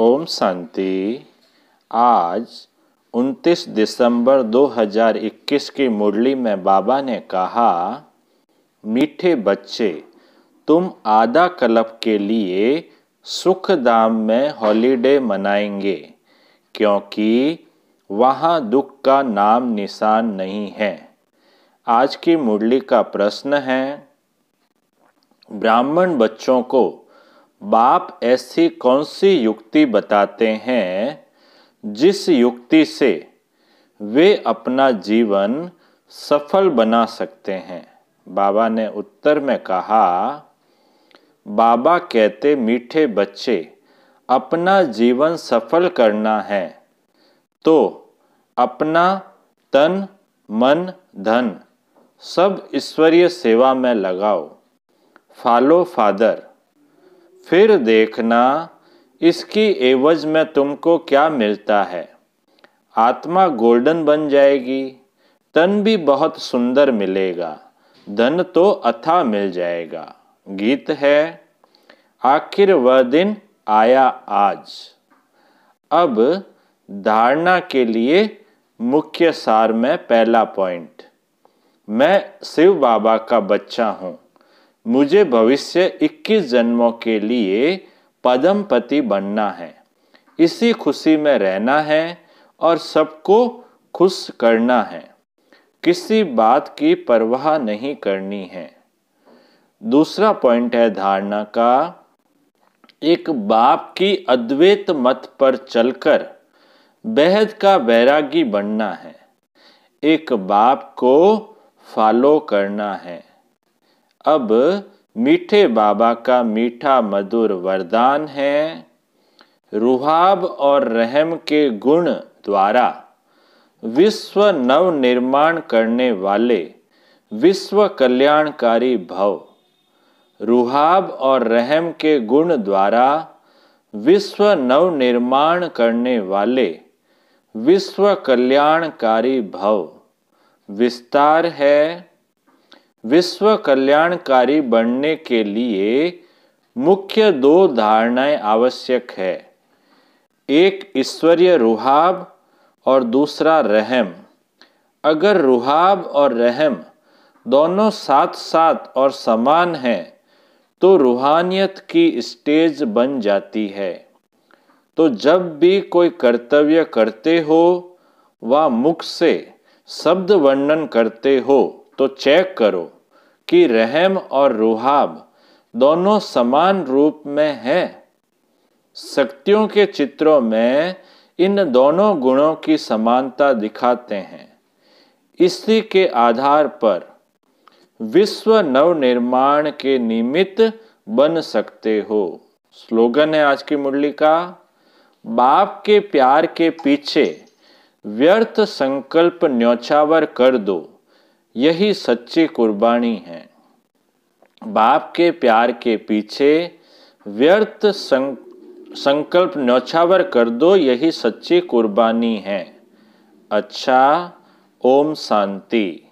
ओम शांति आज 29 दिसंबर 2021 की मुरली में बाबा ने कहा मीठे बच्चे तुम आधा कलप के लिए सुख दाम में हॉलीडे मनाएंगे क्योंकि वहाँ दुख का नाम निशान नहीं है आज की मुरली का प्रश्न है ब्राह्मण बच्चों को बाप ऐसी कौन सी युक्ति बताते हैं जिस युक्ति से वे अपना जीवन सफल बना सकते हैं बाबा ने उत्तर में कहा बाबा कहते मीठे बच्चे अपना जीवन सफल करना है तो अपना तन मन धन सब ईश्वरीय सेवा में लगाओ फॉलो फादर फिर देखना इसकी एवज में तुमको क्या मिलता है आत्मा गोल्डन बन जाएगी तन भी बहुत सुंदर मिलेगा धन तो अथा मिल जाएगा गीत है आखिर वह दिन आया आज अब धारणा के लिए मुख्य सार में पहला पॉइंट मैं शिव बाबा का बच्चा हूँ मुझे भविष्य 21 जन्मों के लिए पदमपति बनना है इसी खुशी में रहना है और सबको खुश करना है किसी बात की परवाह नहीं करनी है दूसरा पॉइंट है धारणा का एक बाप की अद्वैत मत पर चलकर बेहद का बैरागी बनना है एक बाप को फॉलो करना है अब मीठे बाबा का मीठा मधुर वरदान है रुहाब और रहम के गुण द्वारा विश्व नव निर्माण करने वाले विश्व कल्याणकारी भव रुहाब और रहम के गुण द्वारा विश्व नव निर्माण करने वाले विश्व कल्याणकारी भव विस्तार है विश्व कल्याणकारी बनने के लिए मुख्य दो धारणाएं आवश्यक है एक ईश्वरीय रुहाब और दूसरा रहम अगर रुहाब और रहम दोनों साथ साथ और समान हैं तो रूहानियत की स्टेज बन जाती है तो जब भी कोई कर्तव्य करते हो व मुख से शब्द वर्णन करते हो तो चेक करो कि रहम और रुहाब दोनों समान रूप में है शक्तियों के चित्रों में इन दोनों गुणों की समानता दिखाते हैं इसी के आधार पर विश्व नवनिर्माण के निमित्त बन सकते हो स्लोगन है आज की मुरली का बाप के प्यार के पीछे व्यर्थ संकल्प न्योछावर कर दो यही सच्ची कुर्बानी है बाप के प्यार के पीछे व्यर्थ संकल्प नौछावर कर दो यही सच्ची कुर्बानी है अच्छा ओम शांति